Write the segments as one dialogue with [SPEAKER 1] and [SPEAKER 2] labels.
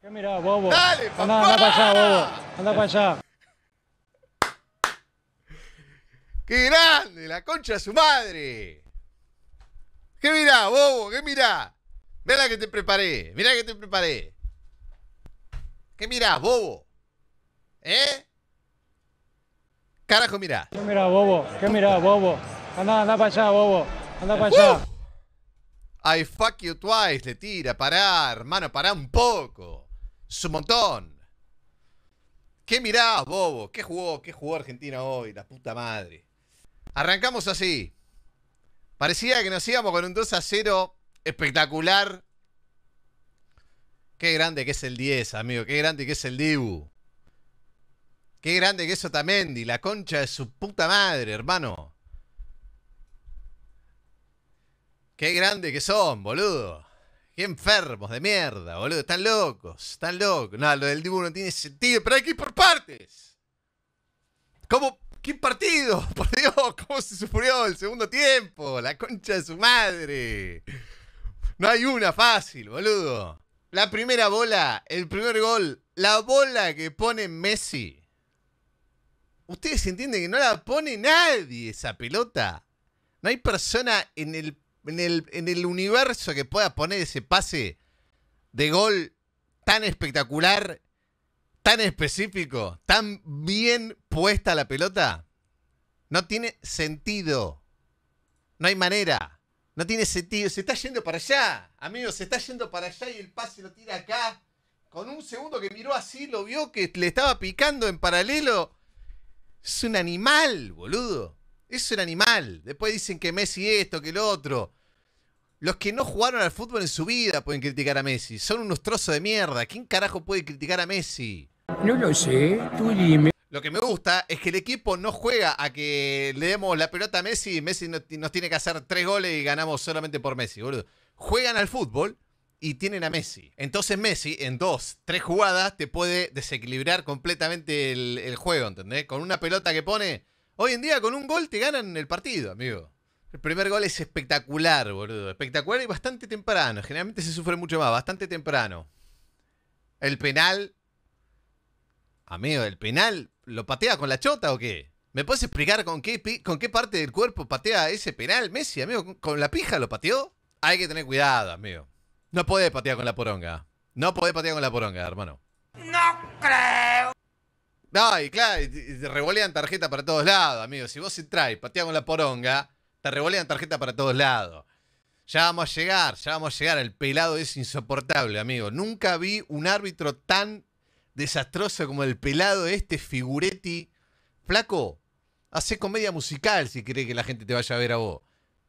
[SPEAKER 1] ¿Qué mirá, bobo? ¡Dale, papá! ¡Anda para allá, bobo. ¡Anda para allá. ¡Qué grande! ¡La concha de su madre! ¿Qué mirá, bobo? ¿Qué mirá? Mira que te preparé. Mirá que te preparé. ¿Qué mirá bobo? ¿Eh? Carajo, mirá. ¿Qué mirá, bobo? ¿Qué mirá, bobo? Anda, anda para allá, bobo. anda para allá. Uh. I fuck you twice, le tira. Pará, hermano, pará un poco su montón. ¿Qué mirás, bobo? ¿Qué jugó? ¿Qué jugó Argentina hoy? La puta madre. Arrancamos así. Parecía que nos íbamos con un 2 a 0 espectacular. Qué grande que es el 10, amigo. Qué grande que es el Dibu. Qué grande que es Otamendi. La concha de su puta madre, hermano. Qué grande que son, boludo. Qué enfermos de mierda, boludo. Están locos, están locos. No, lo del dibujo no tiene sentido, pero hay que ir por partes. ¿Cómo? ¿Qué partido? Por Dios, ¿cómo se sufrió el segundo tiempo? La concha de su madre. No hay una fácil, boludo. La primera bola, el primer gol, la bola que pone Messi. Ustedes entienden que no la pone nadie esa pelota. No hay persona en el en el, universo que pueda poner ese pase de gol tan espectacular, tan específico, tan bien puesta la pelota, no tiene sentido. No hay manera. No tiene sentido. Se está yendo para allá. amigos, se está yendo para allá y el pase lo tira acá. Con un segundo que miró así, lo vio que le estaba picando en paralelo. Es un animal, boludo. Es un animal. Después dicen que Messi esto, que lo otro. Los que no jugaron al fútbol en su vida pueden criticar a Messi. Son unos trozos de mierda. ¿Quién carajo puede criticar a Messi? No lo sé, tú dime. Lo que me gusta es que el equipo no juega a que le demos la pelota a Messi y Messi nos tiene que hacer tres goles y ganamos solamente por Messi, boludo. Juegan al fútbol y tienen a Messi. Entonces Messi en dos, tres jugadas te puede desequilibrar completamente el, el juego, ¿entendés? Con una pelota que pone, Hoy en día con un gol te ganan el partido, amigo. El primer gol es espectacular, boludo. Espectacular y bastante temprano. Generalmente se sufre mucho más, bastante temprano. El penal. Amigo, ¿el penal lo patea con la chota o qué? ¿Me puedes explicar con qué, con qué parte del cuerpo patea ese penal Messi, amigo? ¿Con la pija lo pateó? Hay que tener cuidado, amigo. No podés patear con la poronga. No podés patear con la poronga, hermano. No creo. No, y claro, te revolean tarjeta para todos lados, amigo. Si vos entrás y pateás con la poronga, te revolean tarjeta para todos lados. Ya vamos a llegar, ya vamos a llegar. El pelado es insoportable, amigo. Nunca vi un árbitro tan desastroso como el pelado de este figuretti. Flaco, hace comedia musical si cree que la gente te vaya a ver a vos.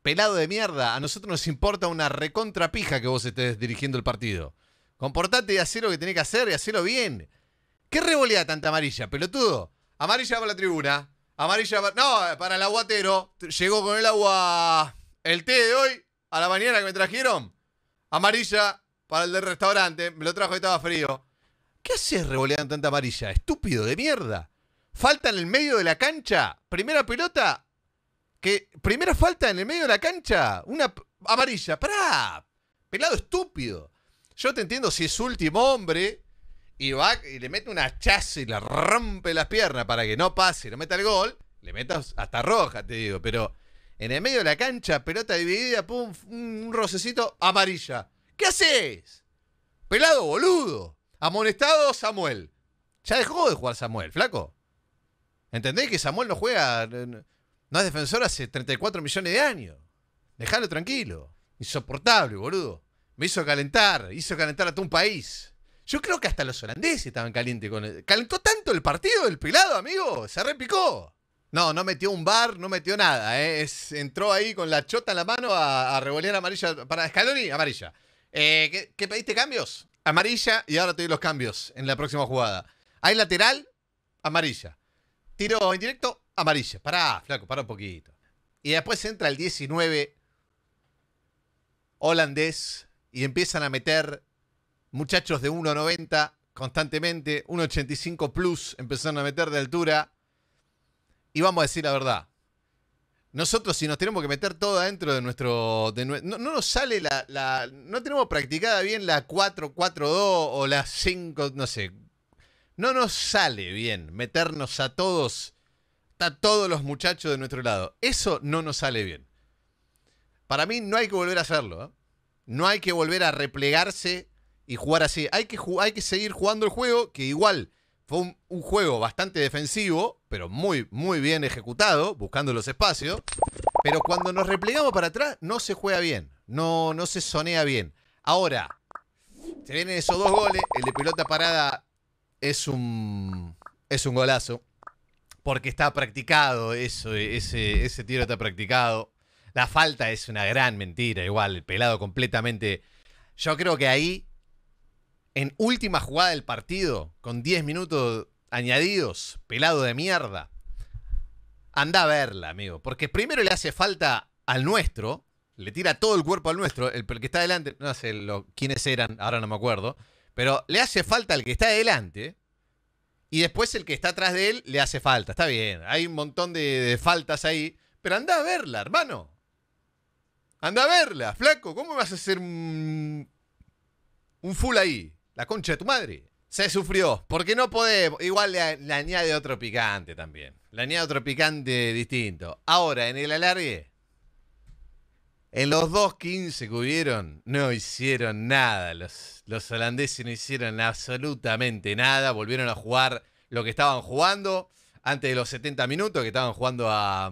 [SPEAKER 1] Pelado de mierda, a nosotros nos importa una recontrapija que vos estés dirigiendo el partido. Comportate y haz lo que tenés que hacer y hacelo bien. ¿Qué revolea tanta amarilla, pelotudo? Amarilla para la tribuna. Amarilla para... No, para el aguatero. Llegó con el agua... El té de hoy, a la mañana que me trajeron. Amarilla para el del restaurante. Me lo trajo y estaba frío. ¿Qué haces revoleando tanta amarilla? Estúpido de mierda. Falta en el medio de la cancha. Primera pelota. ¿Qué? primera falta en el medio de la cancha. Una amarilla. Para, Pelado estúpido. Yo te entiendo si es último hombre y va y le mete una chaza y le rompe las piernas para que no pase y no meta el gol, le metas hasta roja, te digo, pero en el medio de la cancha, pelota dividida, pum, un rocecito amarilla. ¿Qué haces? Pelado boludo. Amonestado Samuel. Ya dejó de jugar Samuel, flaco. ¿Entendéis que Samuel no juega, no es defensor hace 34 millones de años? Dejalo tranquilo. Insoportable, boludo. Me hizo calentar, hizo calentar a todo un país. Yo creo que hasta los holandeses estaban calientes con él. Calentó tanto el partido el pilado, amigo. Se repicó. No, no metió un bar, no metió nada. ¿eh? entró ahí con la chota en la mano a, a revolear amarilla para Scaloni, amarilla. Eh, ¿qué, pediste cambios? Amarilla y ahora te doy los cambios en la próxima jugada. Hay lateral, amarilla. Tiro indirecto, amarilla. Pará, flaco, para un poquito. Y después entra el 19 holandés y empiezan a meter muchachos de 1,90 constantemente, 1,85 plus empezaron a meter de altura. Y vamos a decir la verdad. Nosotros si nos tenemos que meter todo adentro de nuestro... no, nos sale la, No tenemos practicada bien la 4-4-2 o la 5, no sé. No nos sale bien meternos a todos, a todos los muchachos de nuestro lado. Eso no nos sale bien. Para mí no hay que volver a hacerlo. ¿eh? No hay que volver a replegarse y jugar así. Hay que, hay que seguir jugando el juego, que igual fue un, juego bastante defensivo, pero muy, muy bien ejecutado, buscando los espacios. Pero cuando nos replegamos para atrás, no se juega bien. No, no se sonea bien. Ahora, se vienen esos dos goles. El de pelota parada es un, es un golazo. Porque está practicado eso, ese, ese tiro está practicado. La falta es una gran mentira, igual, el pelado completamente. Yo creo que ahí en última jugada del partido, con 10 minutos añadidos, pelado de mierda, anda a verla, amigo. Porque primero le hace falta al nuestro, le tira todo el cuerpo al nuestro, el, que está adelante, no sé lo, quiénes eran, ahora no me acuerdo, pero le hace falta al que está adelante. Y después el que está atrás de él le hace falta. Está bien, hay un montón de, faltas ahí. Pero anda a verla, hermano. Anda a verla, flaco. ¿Cómo vas a hacer un full ahí? La concha de tu madre. Se sufrió, porque no podemos. Igual le, añade otro picante también. Le añade otro picante distinto. Ahora, en el alargue, en los 2.15 que hubieron, no hicieron nada. Los, los holandeses no hicieron absolutamente nada. Volvieron a jugar lo que estaban jugando antes de los 70 minutos, que estaban jugando a,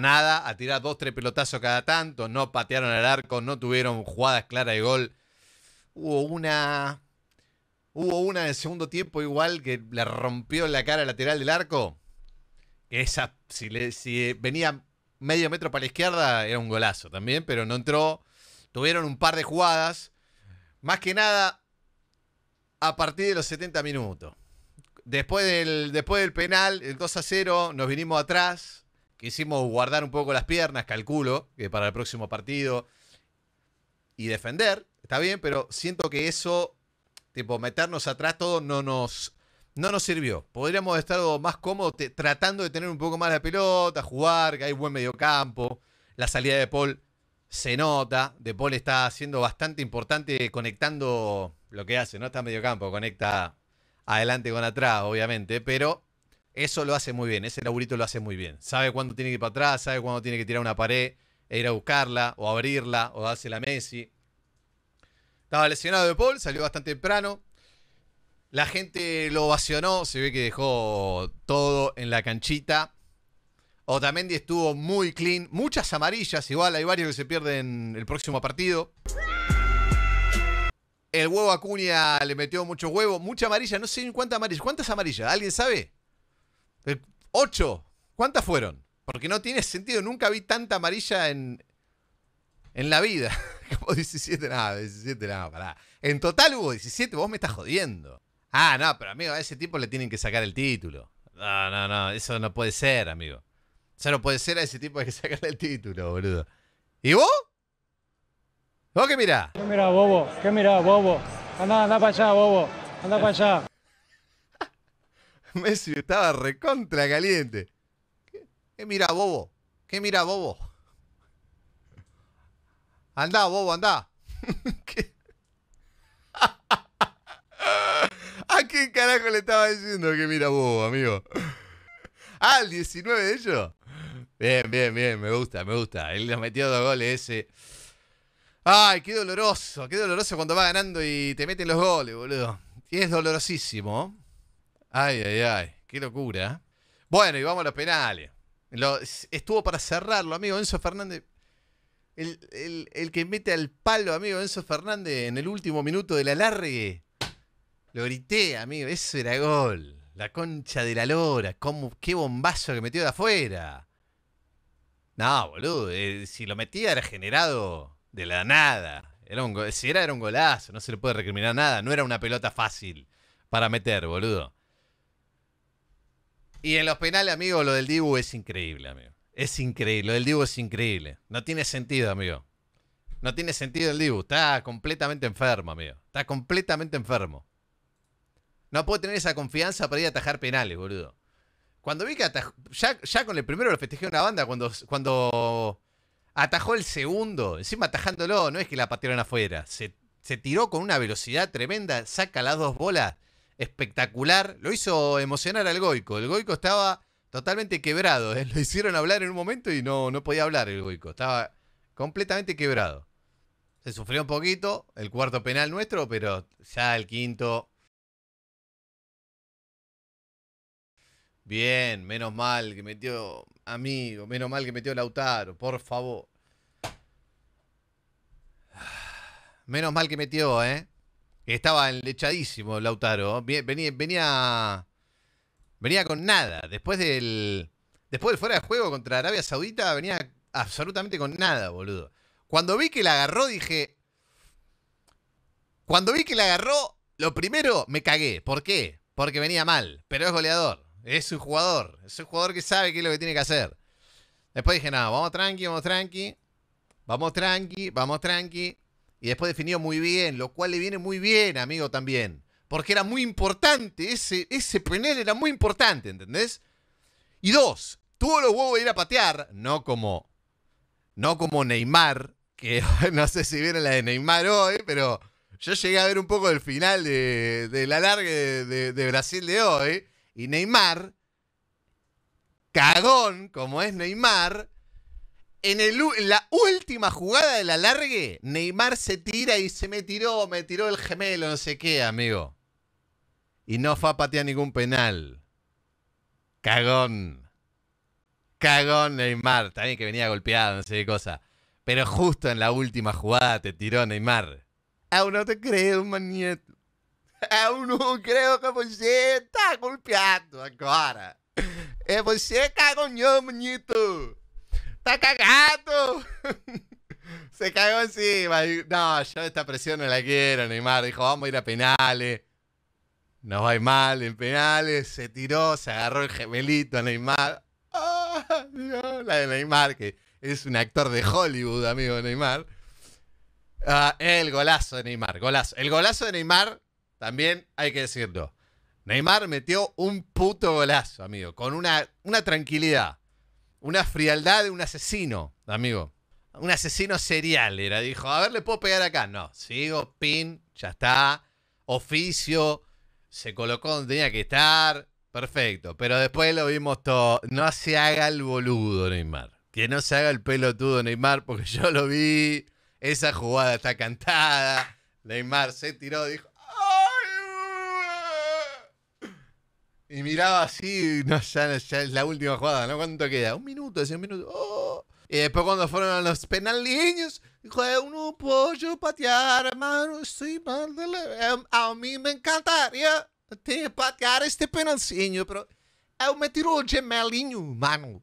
[SPEAKER 1] nada, a tirar dos, tres pelotazos cada tanto. No patearon al arco, no tuvieron jugadas claras de gol. Hubo una Hubo una el segundo tiempo igual que le rompió la cara lateral del arco. Esa, si, venía medio metro para la izquierda, era un golazo también, pero no entró. Tuvieron un par de jugadas. Más que nada, a partir de los 70 minutos. Después del, después del penal, el 2 a 0, nos vinimos atrás. Quisimos guardar un poco las piernas, calculo, que para el próximo partido. Y defender, está bien, pero siento que eso Tipo, meternos atrás todo no nos, no nos sirvió. Podríamos estar más cómodos tratando de tener un poco más la pelota, jugar, que hay buen mediocampo. La salida de Paul se nota. De Paul está siendo bastante importante conectando lo que hace, ¿no? Está en mediocampo, conecta adelante con atrás, obviamente, pero eso lo hace muy bien, ese laburito lo hace muy bien. Sabe cuándo tiene que ir para atrás, sabe cuándo tiene que tirar una pared e ir a buscarla o abrirla o darse la Messi. Estaba lesionado de Paul, salió bastante temprano. La gente lo ovacionó, se ve que dejó todo en la canchita. Otamendi estuvo muy clean, muchas amarillas, igual hay varios que se pierden el próximo partido. El huevo Acuña le metió mucho huevo, mucha amarilla, no sé cuántas amarillas. ¿Cuántas amarillas? ¿Alguien sabe? ¿Ocho? ¿Cuántas fueron? Porque no tiene sentido, nunca vi tanta amarilla en, en la vida. 17, nada, 17, nada, pará. En total hubo 17, vos me estás jodiendo. Ah, no, pero amigo, a ese tipo le tienen que sacar el título. No, no, no, eso no puede ser, amigo. Eso no puede ser, a ese tipo hay que sacarle el título, boludo. ¿Y vos? ¿Vos qué mirá? ¿Qué mirá, bobo? ¿Qué mirá, bobo? Andá, andá para allá, bobo. Andá para allá. Messi estaba recontra caliente. ¿Qué, ¿Qué mirá, bobo? ¿Qué mirá, bobo? Anda, bobo, anda. ¿A quién carajo le estaba diciendo que mira bobo, amigo? Ah, el 19 de ellos. Bien, bien, bien, me gusta, me gusta. Él nos metió dos goles ese. Ay, qué doloroso, qué doloroso cuando va ganando y te meten los goles, boludo. Y es dolorosísimo. Ay, ay, ay, qué locura. ¿eh? Bueno, y vamos a los penales. estuvo para cerrarlo, amigo Enzo Fernández. El, que mete al palo, amigo, Enzo Fernández, en el último minuto del la alargue. Lo grité, amigo, eso era gol. La concha de la lora, cómo, qué bombazo que metió de afuera. No, boludo, eh, si lo metía era generado de la nada. Era un, si era, era un golazo, no se le puede recriminar nada. No era una pelota fácil para meter, boludo. Y en los penales, amigo, lo del Dibu es increíble, amigo. Es increíble, lo del Dibu es increíble. No tiene sentido, amigo. No tiene sentido el Dibu. Está completamente enfermo, amigo. Está completamente enfermo. No puedo tener esa confianza para ir a atajar penales, boludo. Cuando vi que atajó. Ya, con el primero lo festejé una banda cuando, cuando atajó el segundo. Encima atajándolo, no es que la patearon afuera. Se, se tiró con una velocidad tremenda. Saca las dos bolas. Espectacular. Lo hizo emocionar al Goico. El Goico estaba totalmente quebrado. ¿eh? Lo hicieron hablar en un momento y no, no podía hablar el huico. Estaba completamente quebrado. Se sufrió un poquito el cuarto penal nuestro, pero ya el quinto. Bien, menos mal que metió amigo, menos mal que metió Lautaro, por favor. Menos mal que metió, ¿eh? Estaba lechadísimo Lautaro. ¿eh? Venía, venía Venía con nada. Después del. Después del fuera de juego contra Arabia Saudita, venía absolutamente con nada, boludo. Cuando vi que la agarró, dije. Cuando vi que la agarró, lo primero me cagué. ¿Por qué? Porque venía mal. Pero es goleador. Es un jugador. Es un jugador que sabe qué es lo que tiene que hacer. Después dije, no, vamos tranqui, vamos tranqui. Vamos tranqui, vamos tranqui. Y después definió muy bien, lo cual le viene muy bien, amigo, también porque era muy importante, ese, ese penal era muy importante, ¿entendés? Y dos, tuvo los huevos de ir a patear, no como, no como Neymar, que no sé si vieron la de Neymar hoy, pero yo llegué a ver un poco el final de, la larga de Brasil de hoy, y Neymar, cagón como es Neymar, en, la última jugada de la largue, Neymar se tira y se me tiró, me tiró el gemelo, no sé qué, amigo. Y no fue a patear ningún penal. Cagón. Cagón Neymar. También que venía golpeado, no sé qué cosa. Pero justo en la última jugada te tiró Neymar. Aún no te creo, manieto. Aún no creo que você está golpeado agora. É eh, você yo está cagado! Se cagó encima. no, yo esta presión no la quiero, Neymar. Dijo, vamos a ir a penales. No va mal en penales. Se tiró, se agarró el gemelito a Neymar. Dios, ah, la de Neymar, que es un actor de Hollywood, amigo Neymar. Ah, el golazo de Neymar, golazo. El golazo de Neymar, también hay que decirlo. Neymar metió un puto golazo, amigo, con una, una tranquilidad. Una frialdad de un asesino, amigo. Un asesino serial era. Dijo, a ver, le puedo pegar acá. No, sigo, pin, ya está. Oficio, se colocó donde tenía que estar. Perfecto. Pero después lo vimos todo. No se haga el boludo, Neymar. Que no se haga el pelotudo, Neymar, porque yo lo vi. Esa jugada está cantada. Neymar se tiró, dijo, Y miraba así, no, ya, es la última jugada, ¿no? ¿Cuánto queda? Un minuto, hace un minuto. Oh. Y después cuando fueron a los penaliños, dijo, eh, no puedo patear, hermano, estoy mal de eh, A mí me encantaría eh, patear este penalcinho, pero... me tiró el gemelinho, mano.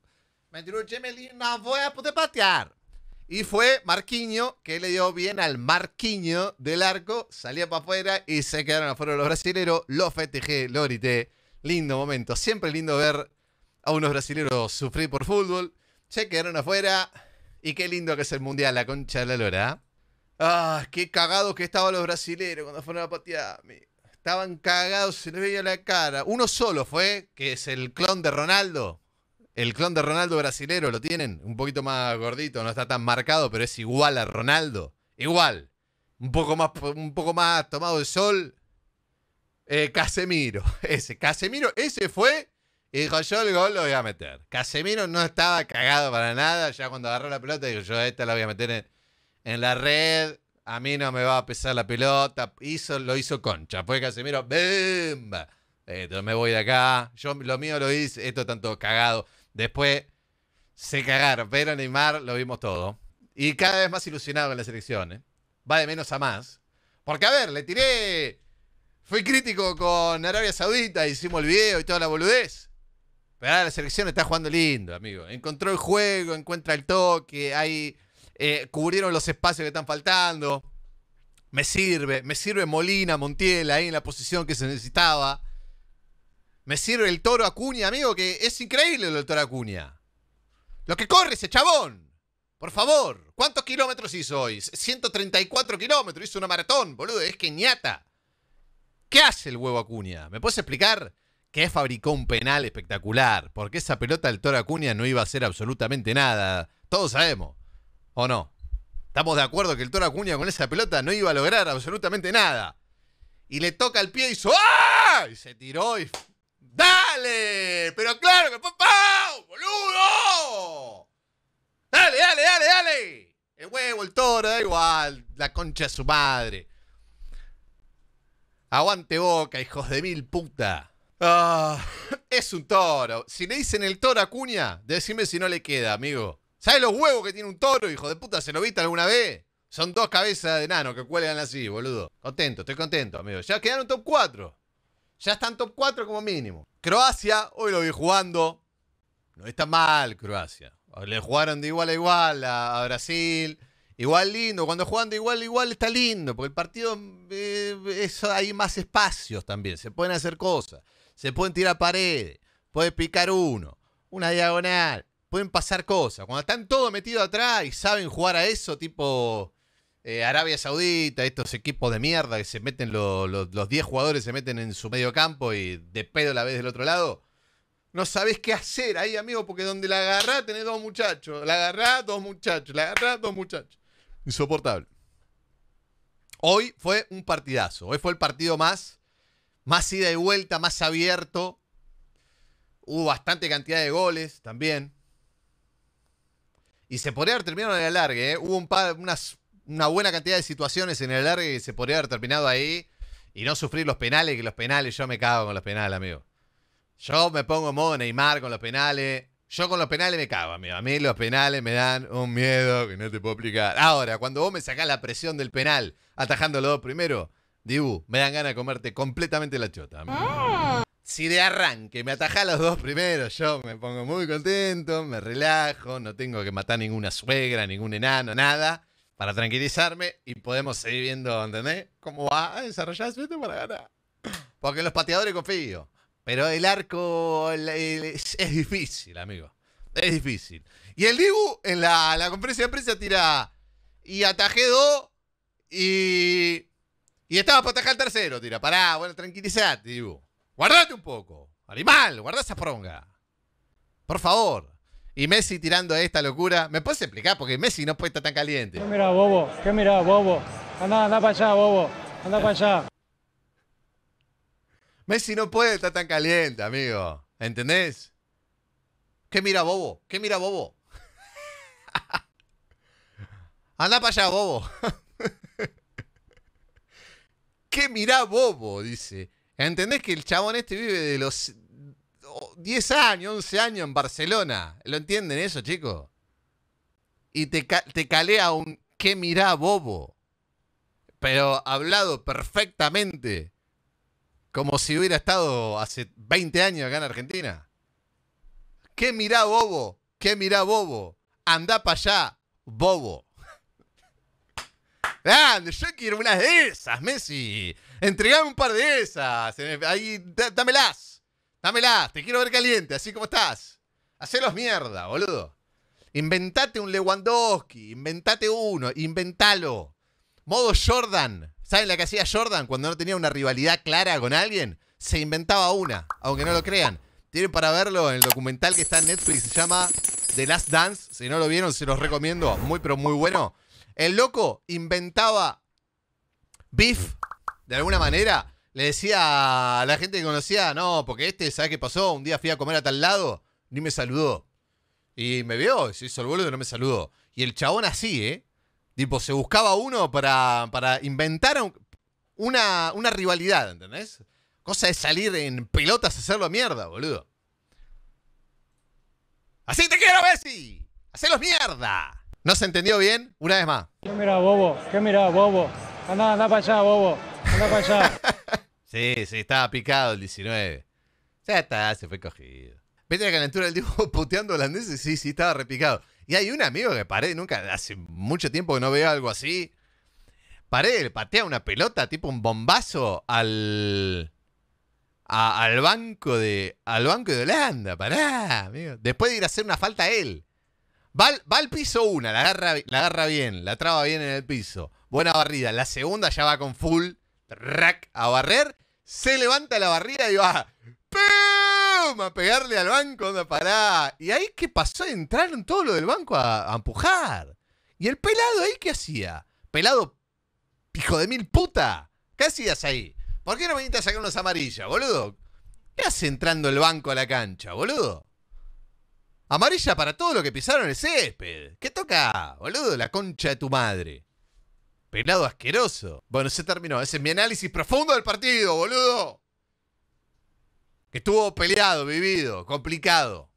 [SPEAKER 1] Me tiró el gemelinho, no voy a poder patear. Y fue Marquinho, que le dio bien al Marquinho del arco, salía para afuera y se quedaron afuera los brasileños. los festejé, lo grité. Lindo momento. Siempre lindo ver a unos brasileños sufrir por fútbol. Se quedaron afuera. Y qué lindo que es el mundial, la concha de la lora. ¿eh? Ah, qué cagado que estaban los brasileños cuando fueron a patear. Estaban cagados, se les veía la cara. Uno solo fue, que es el clon de Ronaldo. El clon de Ronaldo brasilero, ¿lo tienen? Un poquito más gordito, no está tan marcado, pero es igual a Ronaldo. Igual. Un poco más, un poco más tomado el sol, eh, Casemiro, ese. Casemiro, ese fue. Y dijo, yo el gol lo voy a meter. Casemiro no estaba cagado para nada. Ya cuando agarró la pelota, dijo, yo esta la voy a meter en, la red. A mí no me va a pesar la pelota. Hizo, lo hizo concha. Fue Casemiro, ¡bimba! Eh, me voy de acá. Yo lo mío lo hice. Esto tanto cagado. Después se cagaron. Pero Neymar lo vimos todo. Y cada vez más ilusionado con las elecciones, ¿eh? Va de menos a más. Porque, a ver, le tiré Fui crítico con Arabia Saudita, hicimos el video y toda la boludez. Pero la selección está jugando lindo, amigo. Encontró el juego, encuentra el toque, ahí eh, cubrieron los espacios que están faltando. Me sirve, me sirve Molina, Montiel ahí en la posición que se necesitaba. Me sirve el toro Acuña, amigo, que es increíble el toro Acuña. Lo que corre ese chabón. Por favor, ¿cuántos kilómetros hizo hoy? 134 kilómetros, hizo una maratón, boludo, es que ñata. ¿Qué hace el huevo Acuña? ¿Me puedes explicar? Que fabricó un penal espectacular, porque esa pelota del Toro Acuña no iba a hacer absolutamente nada. Todos sabemos, ¿o no? Estamos de acuerdo que el Toro Acuña con esa pelota no iba a lograr absolutamente nada. Y le toca el pie y hizo ¡Ah! Y se tiró y... ¡Dale! Pero claro que fue ¡Boludo! ¡Dale, dale, dale, dale! El huevo, el toro, da igual. La concha de su madre. Aguante boca, hijos de mil puta. Ah. es un toro. Si le dicen el toro a Cuña, decime si no le queda, amigo. ¿Sabes los huevos que tiene un toro, hijo de puta? ¿Se lo viste alguna vez? Son dos cabezas de nano que cuelgan así, boludo. Contento, estoy contento, amigo. Ya quedaron top 4. Ya están top 4 como mínimo. Croacia, hoy lo vi jugando. No está mal Croacia. Le jugaron de igual a igual a Brasil. Igual lindo, cuando jugando igual, igual está lindo, porque el partido eh, hay más espacios también, se pueden hacer cosas, se pueden tirar paredes, puede picar uno, una diagonal, pueden pasar cosas. Cuando están todos metidos atrás y saben jugar a eso, tipo eh, Arabia Saudita, estos equipos de mierda que se meten, los 10 jugadores se meten en su medio campo y de pedo la vez del otro lado. No sabés qué hacer ahí, amigo, porque donde la agarrá tenés dos muchachos. La agarrá, dos muchachos. La agarrá, dos muchachos. Insoportable. Hoy fue un partidazo. Hoy fue el partido más, más ida y vuelta, más abierto. Hubo bastante cantidad de goles también. Y se podría haber terminado en el alargue. ¿eh? Hubo un par, unas, una buena cantidad de situaciones en el alargue y se podría haber terminado ahí. Y no sufrir los penales, que los penales, yo me cago con los penales, amigo. Yo me pongo en modo Neymar con los penales. Yo con los penales me cago, amigo. A mí los penales me dan un miedo que no te puedo explicar. Ahora, cuando vos me sacás la presión del penal, atajando los dos primero, Dibu, me dan ganas de comerte completamente la chota. Ah. Si de arranque me atajás los dos primeros, yo me pongo muy contento, me relajo, no tengo que matar ninguna suegra, ningún enano, nada, para tranquilizarme y podemos seguir viendo, ¿entendés? Cómo va a desarrollarse esto para ganar. Porque los pateadores confío. Pero el arco es, difícil, amigo. Es difícil. Y el Dibu en la, la conferencia de prensa tira. Y atajé dos. Y. Y estaba para atajar el tercero. Tira, pará, bueno, tranquilizate, Dibu. Guardate un poco. Animal, guarda esa pronga. Por favor. Y Messi tirando esta locura. ¿Me puedes explicar? Porque Messi no puede estar tan caliente. ¿Qué mira, bobo? ¿Qué mira, bobo? Anda, anda para allá, bobo. Anda para allá si no puede estar tan caliente, amigo. ¿Entendés? ¿Qué mira bobo? ¿Qué mira bobo? Anda para allá, bobo. ¿Qué mira bobo? Dice. ¿Entendés que el chabón este vive de los 10 años, 11 años en Barcelona? ¿Lo entienden eso, chicos? Y te, te calea un ¿qué mira bobo? Pero hablado perfectamente como si hubiera estado hace 20 años acá en Argentina. ¿Qué mirá, bobo? ¿Qué mirá, bobo? Andá para allá, bobo. Grande, yo quiero unas de esas, Messi. Entregame un par de esas. Ahí, dámelas. Dámelas. Te quiero ver caliente, así como estás. los mierda, boludo. Inventate un Lewandowski. Inventate uno. Inventalo. Modo Jordan. ¿Saben la que hacía Jordan cuando no tenía una rivalidad clara con alguien? Se inventaba una, aunque no lo crean. Tienen para verlo en el documental que está en Netflix, se llama The Last Dance. Si no lo vieron, se los recomiendo. Muy, pero muy bueno. El loco inventaba beef, de alguna manera. Le decía a la gente que conocía, no, porque este, ¿sabes qué pasó? Un día fui a comer a tal lado, ni me saludó. Y me vio, se hizo el boludo y no me saludó. Y el chabón así, ¿eh? Tipo, se buscaba uno para, para inventar una, una rivalidad, ¿entendés? Cosa de salir en pelotas a hacerlo mierda, boludo. ¡Así te quiero, Messi! ¡Hacelos mierda! ¿No se entendió bien? Una vez más. ¿Qué mira, bobo? ¿Qué mira, bobo? Anda, anda para allá, bobo. Anda para allá. sí, sí, estaba picado el 19. Ya está, se fue cogido. Vete a la calentura del tipo puteando holandés? Sí, sí, estaba repicado. Y hay un amigo que paré, nunca, hace mucho tiempo que no veo algo así. Paré, patea una pelota, tipo un bombazo al. al banco de. Al banco de Holanda. Pará, amigo. Después de ir a hacer una falta a él. Va, al, piso una, la agarra, la agarra bien, la traba bien en el piso. Buena barrida. La segunda ya va con full rack a barrer. Se levanta la barrida y va. A pegarle al banco, de pará. Y ahí, ¿qué pasó? Entraron todos los del banco a, empujar. ¿Y el pelado ahí qué hacía? Pelado, hijo de mil puta. ¿Qué hacías ahí? ¿Por qué no viniste a sacar unos amarillas, boludo? ¿Qué hace entrando el banco a la cancha, boludo? Amarilla para todo lo que pisaron el césped. ¿Qué toca, boludo? La concha de tu madre. Pelado asqueroso. Bueno, se terminó. Ese es mi análisis profundo del partido, boludo que estuvo peleado, vivido, complicado.